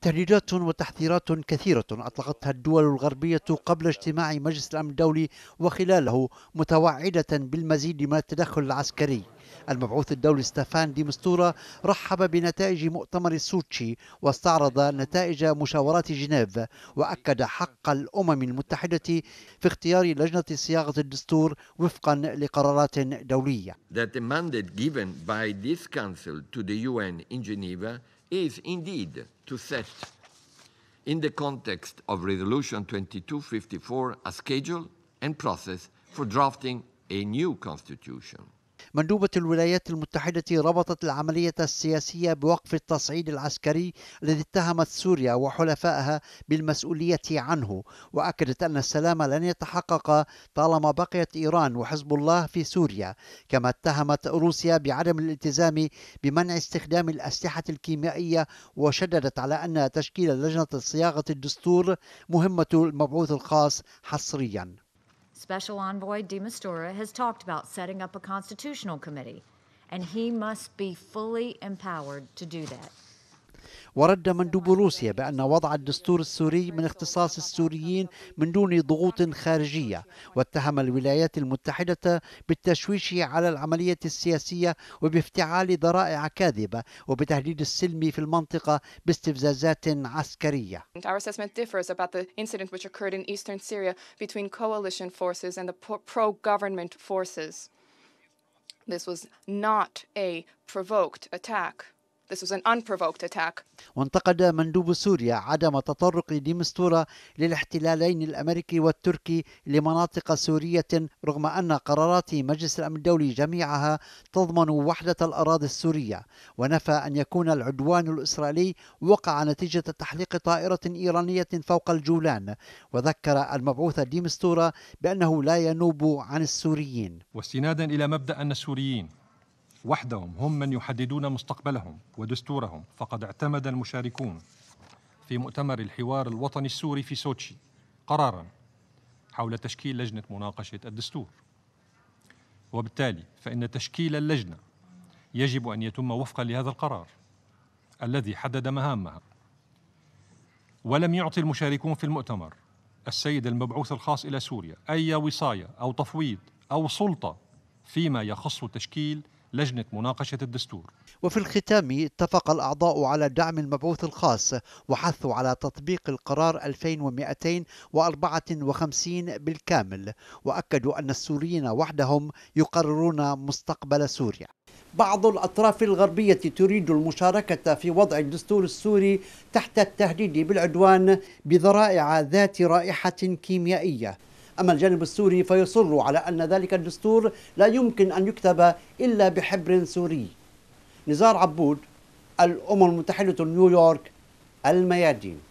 تهديدات وتحذيرات كثيرة أطلقتها الدول الغربية قبل اجتماع مجلس الأمن الدولي وخلاله متوعدة بالمزيد من التدخل العسكري المبعوث الدولي ستافان دي مستورة رحب بنتائج مؤتمر سوتشي واستعرض نتائج مشاورات جنيف وأكد حق الأمم المتحدة في اختيار لجنة صياغة الدستور وفقا لقرارات دولية. That the mandate given by this council to the UN in Geneva is indeed to set, in the context of Resolution 2254, a schedule and process for drafting a new constitution. مندوبة الولايات المتحدة ربطت العملية السياسية بوقف التصعيد العسكري الذي اتهمت سوريا وحلفائها بالمسؤولية عنه وأكدت أن السلام لن يتحقق طالما بقيت إيران وحزب الله في سوريا كما اتهمت روسيا بعدم الالتزام بمنع استخدام الأسلحة الكيميائية وشددت على أن تشكيل لجنة صياغة الدستور مهمة المبعوث الخاص حصريا Special Envoy Demastura has talked about setting up a constitutional committee, and he must be fully empowered to do that. ورد مندوب روسيا بأن وضع الدستور السوري من اختصاص السوريين من دون ضغوط خارجية واتهم الولايات المتحدة بالتشويش على العملية السياسية وبافتعال ذرائع كاذبة وبتهديد السلم في المنطقة باستفزازات عسكرية Our assessment differs about the incident which occurred in eastern Syria between coalition forces and the pro-government forces. This was not a provoked attack. This was an unprovoked attack. وانتقد مندوب سوريا عدم تطرق ديمستورة للاحتلالين الأمريكي والتركي لمناطق سورية رغم أن قرارات مجلس الأمن الدولي جميعها تضمن وحدة الأراضي السورية ونفى أن يكون العدوان الإسرائيلي وقع نتيجة تحليق طائرة إيرانية فوق الجولان وذكر المبعوث ديمستورة بأنه لا ينوب عن السوريين واستنادا إلى مبدأ أن السوريين وحدهم هم من يحددون مستقبلهم ودستورهم فقد اعتمد المشاركون في مؤتمر الحوار الوطني السوري في سوتشي قرارا حول تشكيل لجنة مناقشة الدستور وبالتالي فإن تشكيل اللجنة يجب أن يتم وفقا لهذا القرار الذي حدد مهامها ولم يعطي المشاركون في المؤتمر السيد المبعوث الخاص إلى سوريا أي وصاية أو تفويض أو سلطة فيما يخص تشكيل لجنة مناقشة الدستور وفي الختام اتفق الأعضاء على دعم المبعوث الخاص وحثوا على تطبيق القرار 2254 بالكامل وأكدوا أن السوريين وحدهم يقررون مستقبل سوريا بعض الأطراف الغربية تريد المشاركة في وضع الدستور السوري تحت التهديد بالعدوان بذرائع ذات رائحة كيميائية أما الجانب السوري فيصر على أن ذلك الدستور لا يمكن أن يكتب إلا بحبر سوري نزار عبود الأمم المتحدة نيويورك الميادين